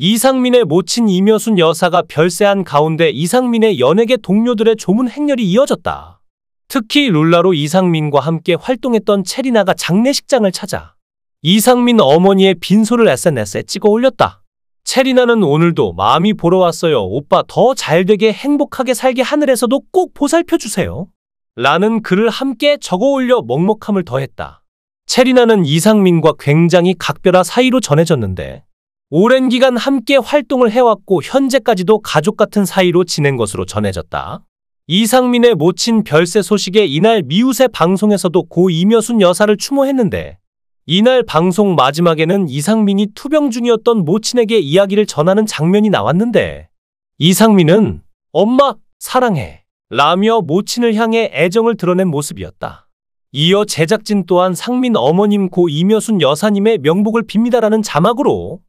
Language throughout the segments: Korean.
이상민의 모친 이묘순 여사가 별세한 가운데 이상민의 연예계 동료들의 조문 행렬이 이어졌다. 특히 룰라로 이상민과 함께 활동했던 체리나가 장례식장을 찾아 이상민 어머니의 빈소를 SNS에 찍어 올렸다. 체리나는 오늘도 마음이 보러 왔어요. 오빠 더 잘되게 행복하게 살게 하늘에서도 꼭 보살펴주세요. 라는 글을 함께 적어 올려 먹먹함을 더했다. 체리나는 이상민과 굉장히 각별한 사이로 전해졌는데 오랜 기간 함께 활동을 해왔고 현재까지도 가족 같은 사이로 지낸 것으로 전해졌다. 이상민의 모친 별세 소식에 이날 미우새 방송에서도 고 이며순 여사를 추모했는데 이날 방송 마지막에는 이상민이 투병 중이었던 모친에게 이야기를 전하는 장면이 나왔는데 이상민은 엄마 사랑해 라며 모친을 향해 애정을 드러낸 모습이었다. 이어 제작진 또한 상민 어머님 고 이며순 여사님의 명복을 빕니다라는 자막으로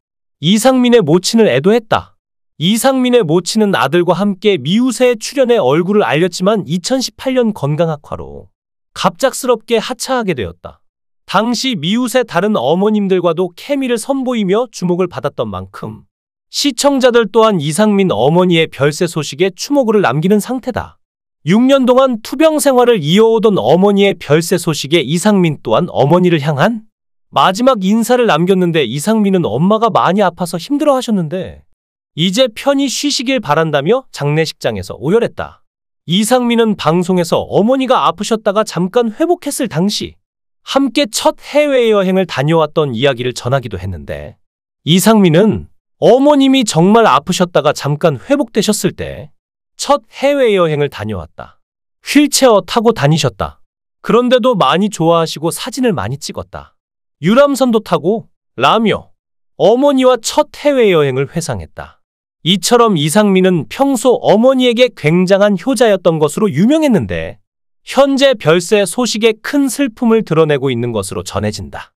이상민의 모친을 애도했다. 이상민의 모친은 아들과 함께 미우새에출연해 얼굴을 알렸지만 2018년 건강 악화로 갑작스럽게 하차하게 되었다. 당시 미우새 다른 어머님들과도 케미를 선보이며 주목을 받았던 만큼 시청자들 또한 이상민 어머니의 별세 소식에 추모글을 남기는 상태다. 6년 동안 투병 생활을 이어오던 어머니의 별세 소식에 이상민 또한 어머니를 향한 마지막 인사를 남겼는데 이상민은 엄마가 많이 아파서 힘들어 하셨는데 이제 편히 쉬시길 바란다며 장례식장에서 오열했다. 이상민은 방송에서 어머니가 아프셨다가 잠깐 회복했을 당시 함께 첫 해외여행을 다녀왔던 이야기를 전하기도 했는데 이상민은 어머님이 정말 아프셨다가 잠깐 회복되셨을 때 첫 해외여행을 다녀왔다. 휠체어 타고 다니셨다. 그런데도 많이 좋아하시고 사진을 많이 찍었다. 유람선도 타고 라며 어머니와 첫 해외여행을 회상했다. 이처럼 이상민은 평소 어머니에게 굉장한 효자였던 것으로 유명했는데 현재 별세 소식에 큰 슬픔을 드러내고 있는 것으로 전해진다.